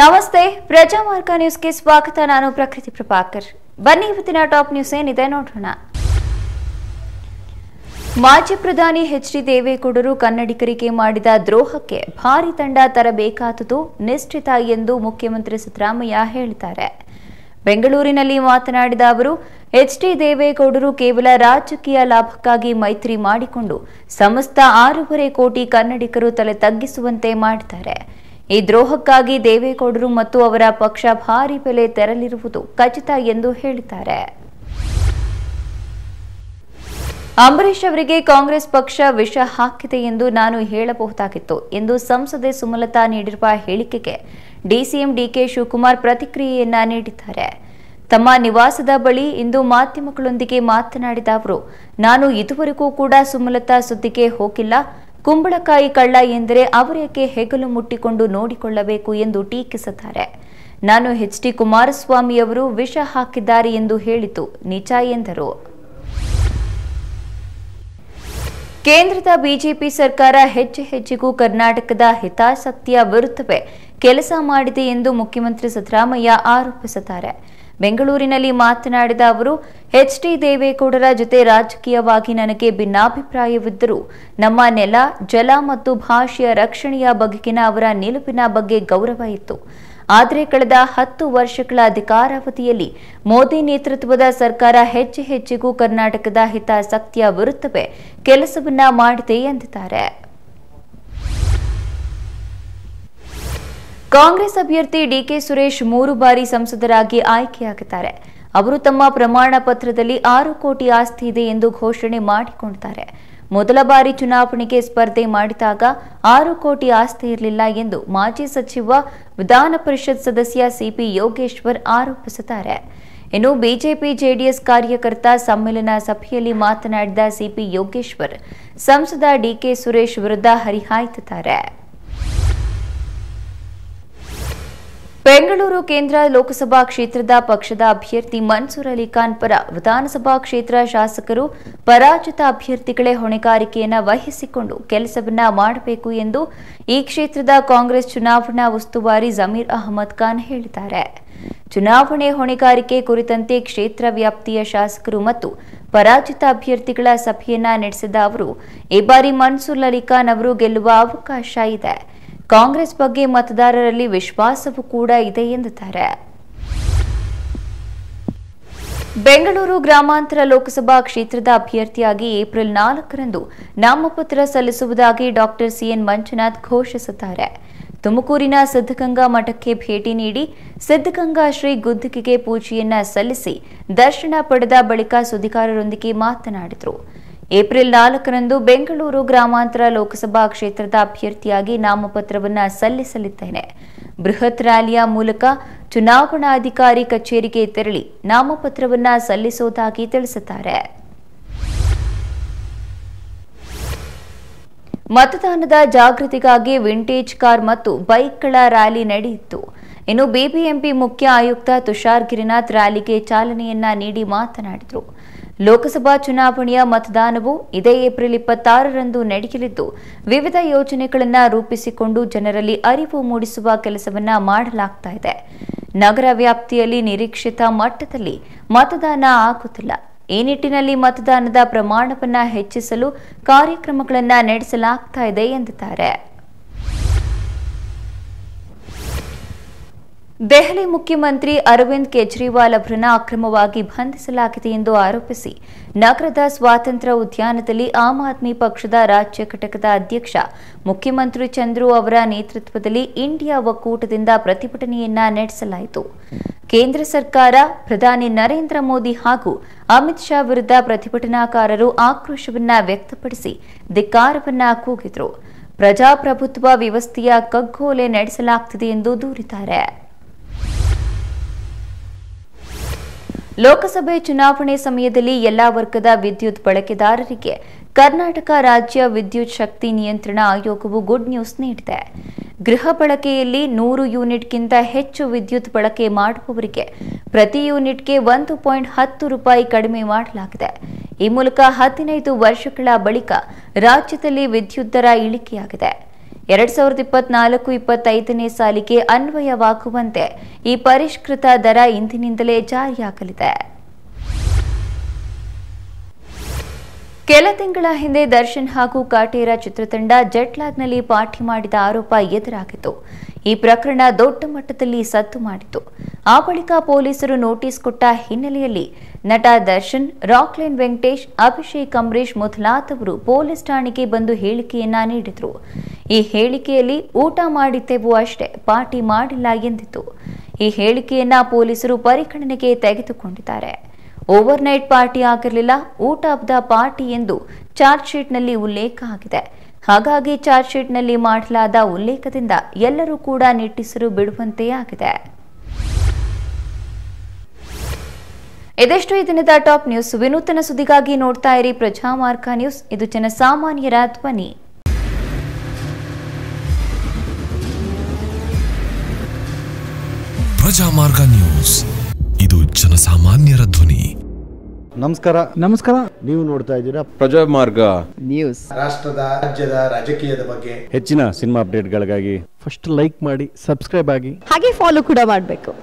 ನಮಸ್ತೆ ಪ್ರಜಾ ಪ್ರಜಾಮಾರ್ಗ ನ್ಯೂಸ್ಗೆ ಸ್ವಾಗತ ನಾನು ಪ್ರಕೃತಿ ಪ್ರಭಾಕರ್ ಬನ್ನಿ ಇವತ್ತಿನ ಟಾಪ್ ನ್ಯೂಸ್ ಏನಿದೆ ನೋಡೋಣ ಮಾಜಿ ಪ್ರಧಾನಿ ಎಚ್ ಡಿ ದೇವೇಗೌಡರು ಕನ್ನಡಿಗರಿಗೆ ಮಾಡಿದ ದ್ರೋಹಕ್ಕೆ ಭಾರಿ ತಂಡ ತರಬೇಕಾದುದು ನಿಶ್ಚಿತ ಎಂದು ಮುಖ್ಯಮಂತ್ರಿ ಸಿದ್ದರಾಮಯ್ಯ ಹೇಳಿದ್ದಾರೆ ಬೆಂಗಳೂರಿನಲ್ಲಿ ಮಾತನಾಡಿದ ಅವರು ಎಚ್ ಡಿ ದೇವೇಗೌಡರು ಕೇವಲ ರಾಜಕೀಯ ಲಾಭಕ್ಕಾಗಿ ಮೈತ್ರಿ ಮಾಡಿಕೊಂಡು ಸಮಸ್ತ ಆರೂವರೆ ಕೋಟಿ ಕನ್ನಡಿಗರು ತಲೆ ತಗ್ಗಿಸುವಂತೆ ಮಾಡಿದ್ದಾರೆ ಈ ದ್ರೋಹಕ್ಕಾಗಿ ದೇವೇಗೌಡರು ಮತ್ತು ಅವರ ಪಕ್ಷ ಭಾರಿ ಬೆಲೆ ತೆರಲಿರುವುದು ಖಚಿತ ಎಂದು ಹೇಳಿದ್ದಾರೆ ಅಂಬರೀಷ್ ಅವರಿಗೆ ಕಾಂಗ್ರೆಸ್ ಪಕ್ಷ ವಿಷ ಹಾಕಿದೆ ಎಂದು ನಾನು ಹೇಳಬಹುದಾಗಿತ್ತು ಎಂದು ಸಂಸದೆ ಸುಮಲತಾ ನೀಡಿರುವ ಹೇಳಿಕೆಗೆ ಡಿಸಿಎಂ ಡಿಕೆ ಶಿವಕುಮಾರ್ ಪ್ರತಿಕ್ರಿಯೆಯನ್ನ ನೀಡಿದ್ದಾರೆ ತಮ್ಮ ನಿವಾಸದ ಬಳಿ ಇಂದು ಮಾಧ್ಯಮಗಳೊಂದಿಗೆ ಮಾತನಾಡಿದ ಅವರು ನಾನು ಇದುವರೆಗೂ ಕೂಡ ಸುಮಲತಾ ಸುದ್ದಿಗೆ ಹೋಗಿಲ್ಲ ಕುಂಬಳಕಾಯಿ ಕಳ್ಳ ಎಂದರೆ ಅವರೇಕೆ ಹೆಗಲು ಮುಟ್ಟಿಕೊಂಡು ನೋಡಿಕೊಳ್ಳಬೇಕು ಎಂದು ಟೀಕಿಸುತ್ತಾರೆ ನಾನು ಎಚ್ ಡಿ ಕುಮಾರಸ್ವಾಮಿಯವರು ವಿಷ ಹಾಕಿದ್ದಾರೆ ಎಂದು ಹೇಳಿತು ನಿಜ ಎಂದರು ಕೇಂದ್ರದ ಬಿಜೆಪಿ ಸರ್ಕಾರ ಹೆಜ್ಜೆ ಹೆಚ್ಚಿಗೂ ಕರ್ನಾಟಕದ ಹಿತಾಸಕ್ತಿಯ ವಿರುದ್ಧವೇ ಕೆಲಸ ಮಾಡಿದೆ ಎಂದು ಮುಖ್ಯಮಂತ್ರಿ ಸಿದ್ದರಾಮಯ್ಯ ಆರೋಪಿಸುತ್ತಾರೆ ಬೆಂಗಳೂರಿನಲ್ಲಿ ಮಾತನಾಡಿದ ಅವರು ಎಚ್ ಡಿ ದೇವೇಗೌಡರ ಜೊತೆ ರಾಜಕೀಯವಾಗಿ ನನಗೆ ಭಿನ್ನಾಭಿಪ್ರಾಯವಿದ್ದರೂ ನಮ್ಮ ನೆಲ ಜಲ ಮತ್ತು ಭಾಷೆಯ ರಕ್ಷಣೆಯ ಬಗೆಗಿನ ಅವರ ನಿಲುವಿನ ಬಗ್ಗೆ ಗೌರವ ಇತ್ತು ಆದರೆ ಕಳೆದ ಹತ್ತು ವರ್ಷಗಳ ಅಧಿಕಾರಾವಧಿಯಲ್ಲಿ ಮೋದಿ ನೇತೃತ್ವದ ಸರ್ಕಾರ ಹೆಚ್ಚು ಹೆಚ್ಚಿಗೂ ಕರ್ನಾಟಕದ ಹಿತಾಸಕ್ತಿಯ ವಿರುದ್ಧವೇ ಕೆಲಸವನ್ನ ಮಾಡಿದೆ ಎಂದಿದ್ದಾರೆ ಕಾಂಗ್ರೆಸ್ ಅಭ್ಯರ್ಥಿ ಡಿಕೆ ಸುರೇಶ್ ಮೂರು ಬಾರಿ ಸಂಸದರಾಗಿ ಆಯ್ಕೆಯಾಗುತ್ತಾರೆ ಅವರು ತಮ್ಮ ಪ್ರಮಾಣ ಪತ್ರದಲ್ಲಿ ಆರು ಕೋಟಿ ಆಸ್ತಿ ಇದೆ ಎಂದು ಘೋಷಣೆ ಮಾಡಿಕೊಂಡಿದ್ದಾರೆ ಮೊದಲ ಬಾರಿ ಚುನಾವಣೆಗೆ ಸ್ಪರ್ಧೆ ಮಾಡಿದಾಗ ಆರು ಕೋಟಿ ಆಸ್ತಿ ಇರಲಿಲ್ಲ ಎಂದು ಮಾಜಿ ಸಚಿವ ವಿಧಾನ ಪರಿಷತ್ ಸದಸ್ಯ ಸಿಪಿ ಯೋಗೇಶ್ವರ್ ಆರೋಪಿಸಿದ್ದಾರೆ ಇನ್ನು ಬಿಜೆಪಿ ಜೆಡಿಎಸ್ ಕಾರ್ಯಕರ್ತ ಸಮ್ಮೇಳನ ಸಭೆಯಲ್ಲಿ ಮಾತನಾಡಿದ ಸಿಪಿ ಯೋಗೇಶ್ವರ್ ಸಂಸದ ಡಿಕೆ ಸುರೇಶ್ ವಿರುದ್ಧ ಹರಿಹಾಯ್ತಿದ್ದಾರೆ ಬೆಂಗಳೂರು ಕೇಂದ್ರ ಲೋಕಸಭಾ ಕ್ಷೇತ್ರದ ಪಕ್ಷದ ಅಭ್ಯರ್ಥಿ ಮನ್ಸೂರ್ ಅಲಿಖಾನ್ ಪರ ವಿಧಾನಸಭಾ ಕ್ಷೇತ್ರ ಶಾಸಕರು ಪರಾಜಿತ ಅಭ್ಯರ್ಥಿಗಳೇ ಹೊಣೆಗಾರಿಕೆಯನ್ನು ವಹಿಸಿಕೊಂಡು ಕೆಲಸವನ್ನ ಮಾಡಬೇಕು ಎಂದು ಈ ಕ್ಷೇತ್ರದ ಕಾಂಗ್ರೆಸ್ ಚುನಾವಣಾ ಉಸ್ತುವಾರಿ ಜಮೀರ್ ಅಹಮದ್ ಖಾನ್ ಹೇಳಿದ್ದಾರೆ ಚುನಾವಣೆ ಹೊಣೆಗಾರಿಕೆ ಕುರಿತಂತೆ ಕ್ಷೇತ್ರ ವ್ಯಾಪ್ತಿಯ ಶಾಸಕರು ಮತ್ತು ಪರಾಜಿತ ಅಭ್ಯರ್ಥಿಗಳ ಸಭೆಯನ್ನ ನಡೆಸಿದ ಅವರು ಈ ಬಾರಿ ಮನ್ಸೂರ್ ಅಲಿಖಾನ್ ಅವರು ಗೆಲ್ಲುವ ಅವಕಾಶ ಇದೆ ಕಾಂಗ್ರೆಸ್ ಬಗ್ಗೆ ಮತದಾರರಲ್ಲಿ ವಿಶ್ವಾಸವೂ ಕೂಡ ಇದೆ ಎಂದಿದ್ದಾರೆ ಬೆಂಗಳೂರು ಗ್ರಾಮಾಂತರ ಲೋಕಸಭಾ ಕ್ಷೇತ್ರದ ಅಭ್ಯರ್ಥಿಯಾಗಿ ಏಪ್ರಿಲ್ ನಾಲ್ಕರಂದು ನಾಮಪತ್ರ ಸಲ್ಲಿಸುವುದಾಗಿ ಡಾಕ್ಟರ್ ಸಿಎನ್ ಮಂಜುನಾಥ್ ಘೋಷಿಸುತ್ತಾರೆ ತುಮಕೂರಿನ ಸಿದ್ಧಗಂಗಾ ಮಠಕ್ಕೆ ಭೇಟಿ ನೀಡಿ ಸಿದ್ಧಗಂಗಾ ಶ್ರೀ ಗುದ್ದಿಗೆಗೆ ಪೂಜೆಯನ್ನ ಸಲ್ಲಿಸಿ ದರ್ಶನ ಪಡೆದ ಬಳಿಕ ಸುದ್ದಿಗಾರರೊಂದಿಗೆ ಮಾತನಾಡಿದರು ಏಪ್ರಿಲ್ ನಾಲ್ಕರಂದು ಬೆಂಗಳೂರು ಗ್ರಾಮಾಂತರ ಲೋಕಸಭಾ ಕ್ಷೇತ್ರದ ಅಭ್ಯರ್ಥಿಯಾಗಿ ನಾಮಪತ್ರವನ್ನು ಸಲ್ಲಿಸಲಿದ್ದೇನೆ ಬೃಹತ್ ರ್ಯಾಲಿಯ ಮೂಲಕ ಚುನಾವಣಾಧಿಕಾರಿ ಕಚೇರಿಗೆ ತೆರಳಿ ನಾಮಪತ್ರವನ್ನು ಸಲ್ಲಿಸುವುದಾಗಿ ತಿಳಿಸಿದ್ದಾರೆ ಮತದಾನದ ಜಾಗೃತಿಗಾಗಿ ವಿಂಟೇಜ್ ಕಾರ್ ಮತ್ತು ಬೈಕ್ಗಳ ರ್ಯಾಲಿ ನಡೆಯಿತು ಇನ್ನು ಬಿಬಿಎಂಪಿ ಮುಖ್ಯ ಆಯುಕ್ತ ತುಷಾರ್ ಗಿರಿನಾಥ್ ರ್ಯಾಲಿಗೆ ಚಾಲನೆಯನ್ನ ನೀಡಿ ಮಾತನಾಡಿದರು ಲೋಕಸಭಾ ಚುನಾವಣೆಯ ಮತದಾನವು ಇದೇ ಏಪ್ರಿಲ್ ಇಪ್ಪತ್ತಾರರಂದು ನಡೆಯಲಿದ್ದು ವಿವಿಧ ಯೋಜನೆಗಳನ್ನು ರೂಪಿಸಿಕೊಂಡು ಜನರಲ್ಲಿ ಅರಿವು ಮೂಡಿಸುವ ಕೆಲಸವನ್ನ ಮಾಡಲಾಗ್ತಾ ಇದೆ ನಗರ ವ್ಯಾಪ್ತಿಯಲ್ಲಿ ನಿರೀಕ್ಷಿತ ಮಟ್ಟದಲ್ಲಿ ಮತದಾನ ಆಗುತ್ತಿಲ್ಲ ಈ ನಿಟ್ಟಿನಲ್ಲಿ ಮತದಾನದ ಪ್ರಮಾಣವನ್ನು ಹೆಚ್ಚಿಸಲು ಕಾರ್ಯಕ್ರಮಗಳನ್ನು ನಡೆಸಲಾಗ್ತಾ ಇದೆ ಎಂದಿದ್ದಾರೆ ದೆಹಲಿ ಮುಖ್ಯಮಂತ್ರಿ ಅರವಿಂದ್ ಕೇಜ್ರಿವಾಲ್ ಅವರನ್ನು ಅಕ್ರಮವಾಗಿ ಬಂಧಿಸಲಾಗಿದೆ ಎಂದು ಆರೋಪಿಸಿ ನಗರದ ಸ್ವಾತಂತ್ರ್ಯ ಉದ್ಯಾನದಲ್ಲಿ ಆಮ್ ಆದ್ಮಿ ಪಕ್ಷದ ರಾಜ್ಯ ಘಟಕದ ಅಧ್ಯಕ್ಷ ಮುಖ್ಯಮಂತ್ರಿ ಚಂದ್ರು ಅವರ ನೇತೃತ್ವದಲ್ಲಿ ಇಂಡಿಯಾ ಒಕ್ಕೂಟದಿಂದ ಪ್ರತಿಭಟನೆಯನ್ನ ನಡೆಸಲಾಯಿತು ಕೇಂದ್ರ ಸರ್ಕಾರ ಪ್ರಧಾನಿ ನರೇಂದ್ರ ಮೋದಿ ಹಾಗೂ ಅಮಿತ್ ಶಾ ವಿರುದ್ಧ ಪ್ರತಿಭಟನಾಕಾರರು ಆಕ್ರೋಶವನ್ನ ವ್ಯಕ್ತಪಡಿಸಿ ಧಿಕ್ಕಾರವನ್ನ ಕೂಗಿದರು ಪ್ರಜಾಪ್ರಭುತ್ವ ವ್ಯವಸ್ಥೆಯ ಕಗ್ಗೋಲೆ ನಡೆಸಲಾಗುತ್ತಿದೆ ಎಂದು ದೂರಿದ್ದಾರೆ ಲೋಕಸಭೆ ಚುನಾವಣೆ ಸಮಯದಲ್ಲಿ ಎಲ್ಲಾ ವರ್ಗದ ವಿದ್ಯುತ್ ಬಳಕೆದಾರರಿಗೆ ಕರ್ನಾಟಕ ರಾಜ್ಯ ವಿದ್ಯುತ್ ಶಕ್ತಿ ನಿಯಂತ್ರಣ ಆಯೋಗವು ಗುಡ್ ನ್ಯೂಸ್ ನೀಡಿದೆ ಗೃಹ ಬಳಕೆಯಲ್ಲಿ ನೂರು ಯೂನಿಟ್ಗಿಂತ ಹೆಚ್ಚು ವಿದ್ಯುತ್ ಬಳಕೆ ಮಾಡುವವರಿಗೆ ಪ್ರತಿ ಯೂನಿಟ್ಗೆ ಒಂದು ಪಾಯಿಂಟ್ ಹತ್ತು ರೂಪಾಯಿ ಕಡಿಮೆ ಮಾಡಲಾಗಿದೆ ಈ ಮೂಲಕ ಹದಿನೈದು ವರ್ಷಗಳ ಬಳಿಕ ರಾಜ್ಯದಲ್ಲಿ ವಿದ್ಯುತ್ ದರ ಇಳಿಕೆಯಾಗಿದೆ ಎರಡ್ ಸಾವಿರದ ಇಪ್ಪತ್ನಾಲ್ಕು ಇಪ್ಪತ್ತೈದನೇ ಸಾಲಿಗೆ ಅನ್ವಯವಾಗುವಂತೆ ಈ ಪರಿಷ್ಕೃತ ದರ ಇಂದಿನಿಂದಲೇ ಜಾರಿಯಾಗಲಿದೆ ಕೆಲ ತಿಂಗಳ ಹಿಂದೆ ದರ್ಶನ್ ಹಾಗೂ ಕಾಟೇರ ಚಿತ್ರತಂಡ ಜೆಟ್ಲಾಗ್ನಲ್ಲಿ ಪಾರ್ಟಿ ಮಾಡಿದ ಆರೋಪ ಎದುರಾಗಿತ್ತು ಈ ಪ್ರಕರಣ ದೊಡ್ಡ ಮಟ್ಟದಲ್ಲಿ ಸದ್ದು ಮಾಡಿತು ಆ ಬಳಿಕ ಪೊಲೀಸರು ನೋಟಿಸ್ ಕೊಟ್ಟ ಹಿನ್ನೆಲೆಯಲ್ಲಿ ನಟ ದರ್ಶನ್ ರಾಕ್ಲೈನ್ ವೆಂಕಟೇಶ್ ಅಭಿಷೇಕ್ ಅಂಬರೀಶ್ ಮೊದಲಾದವರು ಪೊಲೀಸ್ ಠಾಣೆಗೆ ಬಂದು ಹೇಳಿಕೆಯನ್ನ ನೀಡಿದರು ಈ ಹೇಳಿಕೆಯಲ್ಲಿ ಊಟ ಮಾಡಿದ್ದೆವು ಅಷ್ಟೇ ಪಾರ್ಟಿ ಮಾಡಿಲ್ಲ ಎಂದಿತು ಈ ಹೇಳಿಕೆಯನ್ನ ಪೊಲೀಸರು ಪರಿಗಣನೆಗೆ ತೆಗೆದುಕೊಂಡಿದ್ದಾರೆ ನೈಟ್ ಪಾರ್ಟಿ ಆಗಿರಲಿಲ್ಲ ಊಟ ದ ಪಾರ್ಟಿ ಎಂದು ಚಾರ್ಜ್ ನಲ್ಲಿ ಉಲ್ಲೇಖ ಆಗಿದೆ ಹಾಗಾಗಿ ಚಾರ್ಜ್ ನಲ್ಲಿ ಮಾಡಲಾದ ಉಲ್ಲೇಖದಿಂದ ಎಲ್ಲರೂ ಕೂಡ ನಿಟ್ಟಿಸಿರು ಬಿಡುವಂತೆ ಆಗಿದೆ ಇದೆಷ್ಟು ಈ ದಿನದ ಟಾಪ್ ನ್ಯೂಸ್ ವಿನೂತನ ಸುದ್ದಿಗಾಗಿ ನೋಡ್ತಾ ಇರಿ ಮಾರ್ಕ ನ್ಯೂಸ್ ಇದು ಜನಸಾಮಾನ್ಯರ ಧ್ವನಿ ಪ್ರಜಾ ಮಾರ್ಗ ನ್ಯೂಸ್ ಇದು ಜನಸಾಮಾನ್ಯರ ಧ್ವನಿ ನಮಸ್ಕಾರ ನಮಸ್ಕಾರ ನೀವು ನೋಡ್ತಾ ಇದ್ದೀರಾ ಪ್ರಜಾಮಾರ್ಗ ನ್ಯೂಸ್ ರಾಷ್ಟ್ರದ ರಾಜ್ಯದ ರಾಜಕೀಯದ ಬಗ್ಗೆ ಹೆಚ್ಚಿನ ಸಿನಿಮಾ ಅಪ್ಡೇಟ್ಗಳಿಗಾಗಿ ಫಸ್ಟ್ ಲೈಕ್ ಮಾಡಿ ಸಬ್ಸ್ಕ್ರೈಬ್ ಆಗಿ ಹಾಗೆ ಫಾಲೋ ಕೂಡ ಮಾಡಬೇಕು